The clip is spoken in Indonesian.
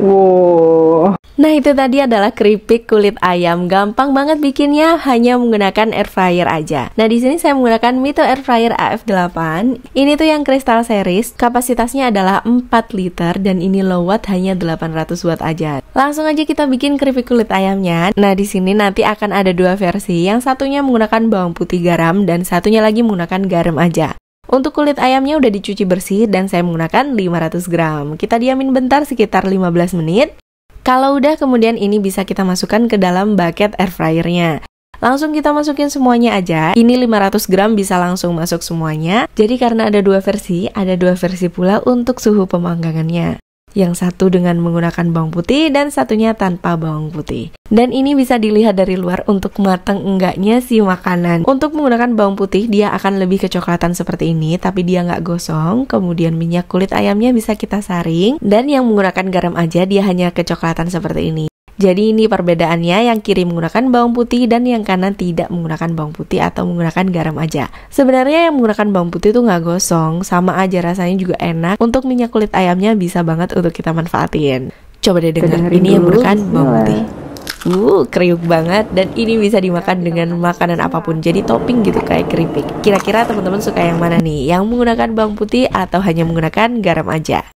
Wow. Nah itu tadi adalah keripik kulit ayam. Gampang banget bikinnya, hanya menggunakan air fryer aja. Nah di sini saya menggunakan Mito air fryer AF8. Ini tuh yang kristal series. Kapasitasnya adalah 4 liter dan ini low watt hanya 800 watt aja. Langsung aja kita bikin keripik kulit ayamnya. Nah di sini nanti akan ada dua versi. Yang satunya menggunakan bawang putih garam dan satunya lagi menggunakan garam aja. Untuk kulit ayamnya udah dicuci bersih dan saya menggunakan 500 gram. Kita diamin bentar sekitar 15 menit. Kalau udah kemudian ini bisa kita masukkan ke dalam bucket air fryernya. Langsung kita masukin semuanya aja. Ini 500 gram bisa langsung masuk semuanya. Jadi karena ada dua versi, ada dua versi pula untuk suhu pemanggangannya. Yang satu dengan menggunakan bawang putih dan satunya tanpa bawang putih. Dan ini bisa dilihat dari luar untuk matang enggaknya si makanan. Untuk menggunakan bawang putih, dia akan lebih kecoklatan seperti ini, tapi dia enggak gosong. Kemudian minyak kulit ayamnya bisa kita saring. Dan yang menggunakan garam aja, dia hanya kecoklatan seperti ini. Jadi ini perbedaannya yang kiri menggunakan bawang putih dan yang kanan tidak menggunakan bawang putih atau menggunakan garam aja. Sebenarnya yang menggunakan bawang putih itu nggak gosong, sama aja rasanya juga enak. Untuk minyak kulit ayamnya bisa banget untuk kita manfaatin. Coba deh dengar ini dulu. yang menggunakan bawang iya. putih. Uh, kriuk banget dan ini bisa dimakan dengan makanan apapun. Jadi topping gitu kayak keripik. Kira-kira teman-teman suka yang mana nih? Yang menggunakan bawang putih atau hanya menggunakan garam aja?